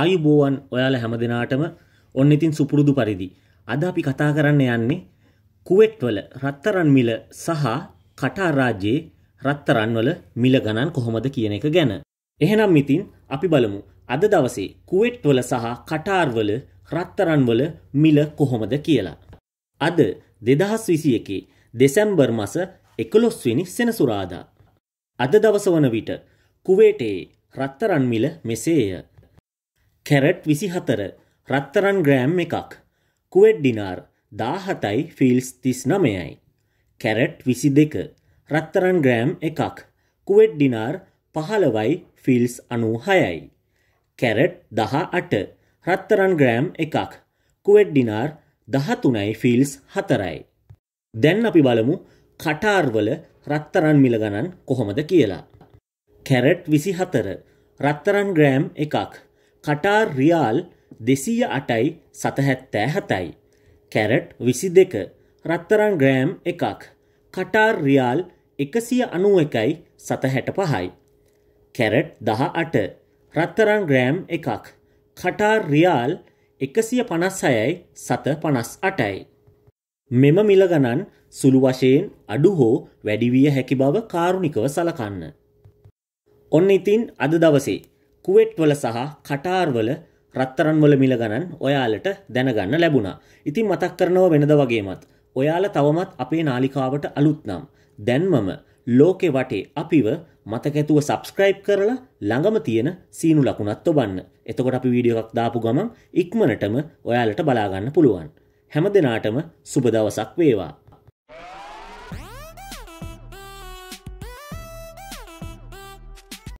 ආයුබෝවන් ඔයාල හැම දෙනාටම ඔන්න ඉතින් සුපුරුදු පරිදි. අද අපි කතා කරන්න යන්නේ කුවෙට්වල රත්තරන් මිල සහ කටාරාජ්‍යයේ රත්තරන්වල මිල ගණන් කොහොමද කියන එක ගැන. එහෙනම් ඉතින් අපි බලමු අද දවසේ කුවෙට්වල සහ කටාර්වල රත්තරන්වල මිල කොහොමද කියලා. අද දෙදහස් විසි එකේ දෙසැම්බර් මස එකොලොස්වෙනි සෙනසුරාදා. අද දවස වන විට කුවේටයේ රත්තරන් මිල මෙසේය. කැරට් විසි හතර රත්තරන් ග්‍රෑම් එකක් කුවෙට් ඩිනාර් දාහතයි ෆිල්ස් තිස් නමයයි. කැරට් විසි දෙක රත්තරන් ග්‍රෑම් එකක් කුවෙට් ඩිනාර් පහළවයි ෆිල්ස් අනූ හයයි. කැරට් දහ අට රත්තරන් ග්‍රෑම් එකක් කුවෙට් ඩිනාර් දහතුනයි ෆිල්ස් හතරයි. දැන් අපි බලමු කටාර්වල රත්තරන් මිලගණන් කොහොමද කියලා. කැරට් විසි හතර රත්තරන් ග්‍රෑම් එකක් කටාර් රියාල් දෙසීය අටයි සතහැත්තෑ හතයි. කැරට් විසි දෙක රත්තරන් ග්‍රෑම් එකක් කටාර් රියාල් එකසිය අනුව එකයි සතහැට පහයි. කැරට් දහ අට රත්තරන් ග්‍රෑම් එකක් කටාර් රියාල් එකසිය පනස් හයයි සත පනස් අටයි. මෙම මිලගණන් සුළු වශයෙන් අඩු හෝ වැඩිවිය හැකි බව කාරුණිකව සලකන්න. ඔන්න ඉතින් අද දවසේ කුවෙට්වල සහ කටාර්වල රත්තරන්වල මිල ගණන් ඔයාලට දැනගන්න ලැබුණා. ඉතින් මතක් කරනව වෙනද වගේමත්. ඔයාල තවමත් අපේ නාලිකාවට අලුත්නම්. දැන්මම ලෝකෙ වටේ අපිව මතකැතුව සබස්ක්‍රයිබ් කරලා ළඟම තියෙන සීනු ලකුණත් ඔබන්න. එතකොට අපි වීඩියෝ එකක් දාපු ගමන් ඉක්මනටම ඔයාලට බලාගන්න පුළුවන්. හැම දෙනාටම සුබ දවසක් වේවා.